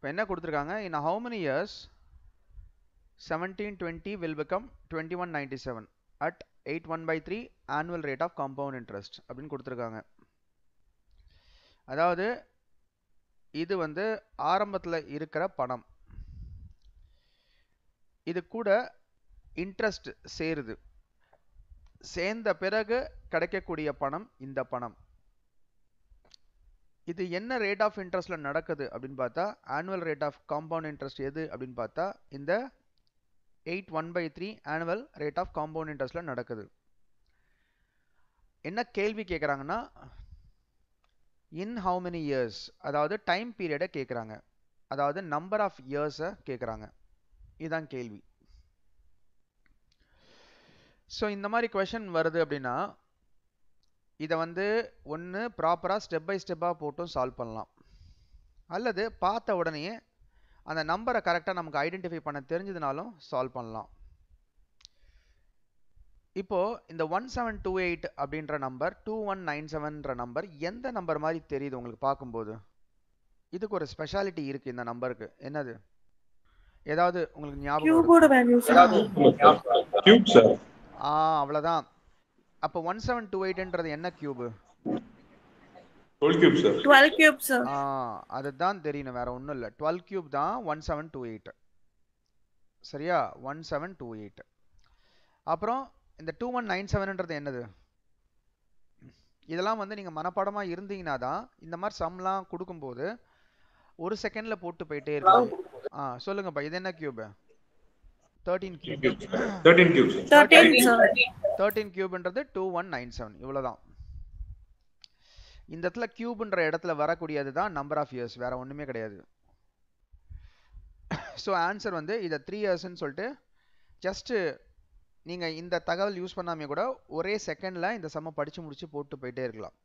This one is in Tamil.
இப்போ என்ன கொடுத்துருக்காங்க in how many years seventeen twenty will become twenty one ninety seven at eight one by three annual rate of compound interest அப்படின்னு கொடுத்துருக்காங்க அதாவது இது வந்து ஆரம்பத்தில் இருக்கிற பணம் இது கூட இன்ட்ரெஸ்ட் சேருது சேர்ந்த பிறகு கிடைக்கக்கூடிய பணம் இந்த பணம் இது என்ன ரேட் ஆஃப் இன்ட்ரெஸ்ட்டில் நடக்குது அப்படின்னு பார்த்தா annual rate of compound interest எது அப்படின்னு பார்த்தா இந்த eight one by three annual rate of compound இன்ட்ரெஸ்ட்டில் நடக்குது என்ன கேள்வி கேட்குறாங்கன்னா இன் ஹவு மெனி இயர்ஸ் அதாவது டைம் பீரியடை கேட்குறாங்க அதாவது நம்பர் ஆஃப் இயர்ஸை கேட்குறாங்க இதுதான் கேள்வி ஸோ இந்த மாதிரி கொஷன் வருது அப்படின்னா இதை வந்து ஒன்று ப்ராப்பராக ஸ்டெப் பை ஸ்டெப்பாக போட்டும் சால்வ் பண்ணலாம் அல்லது பார்த்த உடனே அந்த நம்பரை கரெக்டாக நமக்கு ஐடென்டிஃபை பண்ண தெரிஞ்சதுனாலும் சால்வ் பண்ணலாம் இப்போது இந்த ஒன் செவன் டூ எயிட் அப்படின்ற நம்பர் டூ ஒன் நைன் செவன்ற நம்பர் எந்த நம்பர் மாதிரி தெரியுது உங்களுக்கு பார்க்கும்போது இதுக்கு ஒரு ஸ்பெஷாலிட்டி இருக்குது இந்த நம்பருக்கு என்னது ஏதாவது உங்களுக்கு ஞாபகம் ஆ அவ்வளோதான் அப்போ ஒன் செவன் டூ எயிட்ன்றது என்ன சார் டுவெல் கியூப் சார் ஆ அதுதான் தெரியணும் வேற ஒன்றும் இல்ல டுவெல் கியூப் தான் ஒன் செவன் டூ எயிட் சரியா ஒன் செவன் டூ எயிட் அப்புறம் இந்த டூ ஒன் நைன் செவன்ன்றது என்னது இதெல்லாம் வந்து நீங்கள் மனப்பாடமாக இருந்தீங்கன்னா தான் இந்த மாதிரி சம்லாம் கொடுக்கும்போது ஒரு செகண்டில் போட்டு போயிட்டே இருக்கும் ஆ சொல்லுங்கப்பா இது என்ன cube thirteen cube thirteen cube thirteen கியூப்ன்றது டூ ஒன் நைன் செவன் இவ்வளோ தான் இந்த இடத்துல கியூப்ன்ற இடத்துல வரக்கூடியது தான் நம்பர் ஆஃப் இயர்ஸ் வேறு ஒன்றுமே கிடையாது ஸோ ஆன்சர் வந்து இதை த்ரீ இயர்ஸ்ன்னு சொல்லிட்டு ஜஸ்ட்டு நீங்கள் இந்த தகவல் யூஸ் பண்ணாமே கூட ஒரே செகண்டில் இந்த செம்மை படித்து முடித்து போட்டு போயிட்டே இருக்கலாம்